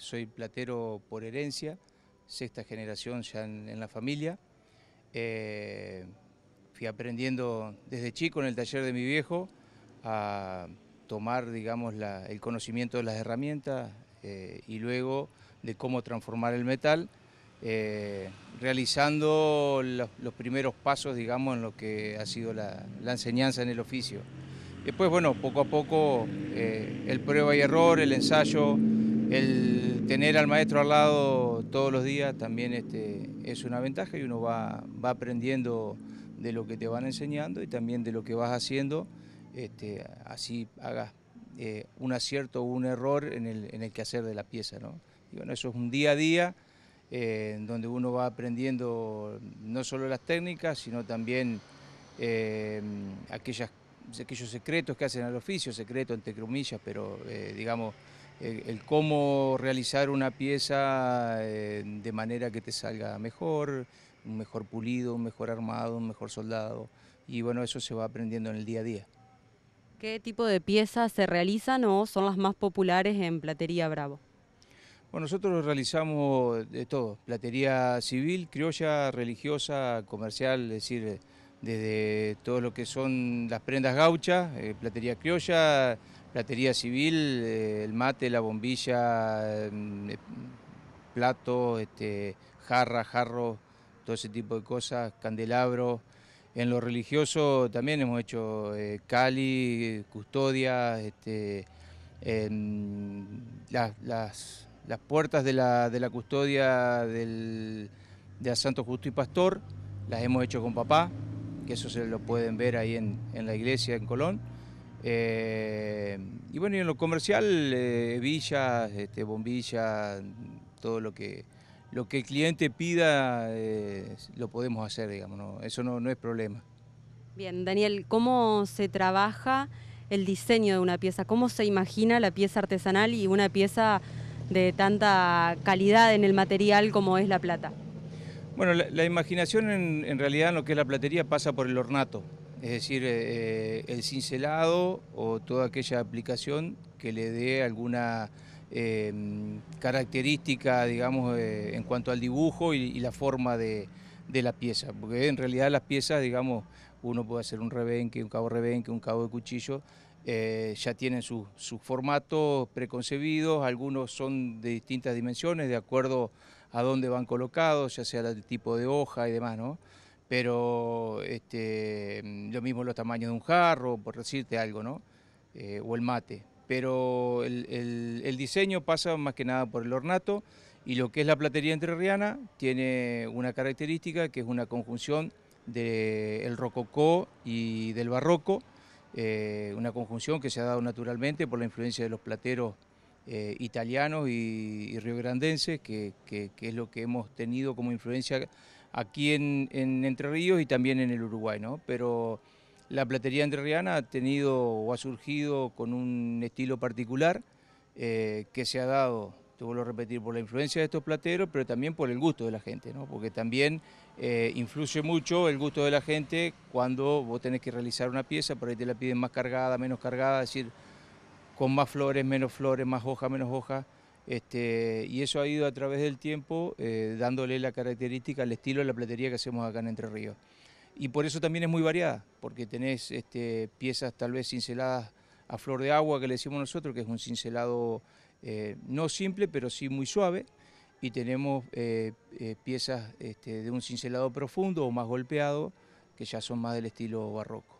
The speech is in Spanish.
soy platero por herencia, sexta generación ya en, la familia. Eh, fui aprendiendo desde chico en el taller de mi viejo a tomar, digamos, el conocimiento de las herramientas eh, y luego de cómo transformar el metal, eh, realizando los, primeros pasos, digamos, en lo que ha sido la, enseñanza en el oficio. Después, bueno, poco a poco el prueba y error, el ensayo, el tener al maestro al lado todos los días también este, es una ventaja y uno va, va aprendiendo de lo que te van enseñando y también de lo que vas haciendo, este, así hagas eh, un acierto o un error en el, en el quehacer de la pieza. ¿no? Y bueno, eso es un día a día eh, donde uno va aprendiendo no solo las técnicas, sino también eh, aquellas, aquellos secretos que hacen al oficio, secreto entre comillas, pero digamos el cómo realizar una pieza eh, de manera que te salga mejor, un mejor pulido, un mejor armado, un mejor soldado. Y bueno, eso se va aprendiendo en el día a día. ¿Qué tipo de piezas se realizan o son las más populares en Platería Bravo? Bueno, nosotros realizamos de todo, platería civil, criolla, religiosa, comercial, es decir, desde todo lo que son las prendas gauchas, eh, platería criolla, platería civil, eh, el mate, la bombilla, mm, eh, plato, este, jarra, jarro, todo ese tipo de cosas, candelabro. En lo religioso también hemos hecho eh, cali, custodia, este, em, las, puertas de la, custodia de Santo Justo y Pastor las hemos hecho con papá, que eso se lo pueden ver ahí en la iglesia en Colón. Eh, y bueno, en lo comercial, eh, villas, este, bombillas, todo lo que, lo que el cliente pida, eh, lo podemos hacer, digamos, eso no, es problema. Bien, Daniel, ¿cómo se trabaja el diseño de una pieza? ¿Cómo se imagina la pieza artesanal y una pieza de tanta calidad en el material como es la plata? Bueno, la, imaginación en, en realidad en lo que es la platería pasa por el ornato es decir, eh, eh, el cincelado o toda aquella aplicación que le dé alguna em, característica, digamos, eh, en cuanto al dibujo y, la forma de, la pieza, porque en realidad las piezas, digamos, uno puede hacer un rebenque, un cabo rebenque, un cabo de cuchillo, ya tienen sus formatos preconcebidos, algunos son de distintas dimensiones, de acuerdo a dónde van colocados, ya sea el tipo de hoja y demás, ¿no? pero este, mm, lo mismo los tamaños de un jarro, por decirte algo, ¿no? Eh, o el mate. Pero el, diseño pasa más que nada por el ornato y lo que es la platería entrerriana tiene una característica que es una conjunción del rococó y del barroco, eh, una conjunción que se ha dado naturalmente por la influencia de los plateros eh, italianos y, y riograndenses, que es lo que hemos tenido como influencia aquí en, Entre Ríos y también en el Uruguay, ¿no? Pero la platería entrerriana ha tenido o ha surgido con un estilo particular eh, que se ha dado, te vuelvo a repetir, por la influencia de estos plateros, pero también por el gusto de la gente, ¿no? Porque también eh, influye mucho el gusto de la gente cuando vos tenés que realizar una pieza, por ahí te la piden más cargada, menos cargada, es decir, con más flores, menos flores, más hojas, menos hojas. Este, y eso ha ido a través del tiempo eh, dándole la característica, al estilo de la platería que hacemos acá en Entre Ríos. Y por eso también es muy variada, porque tenés este, piezas tal vez cinceladas a flor de agua, que le decimos nosotros, que es un cincelado eh, no simple, pero sí muy suave, y tenemos eh, piezas este, de un cincelado profundo o más golpeado, que ya son más del estilo barroco.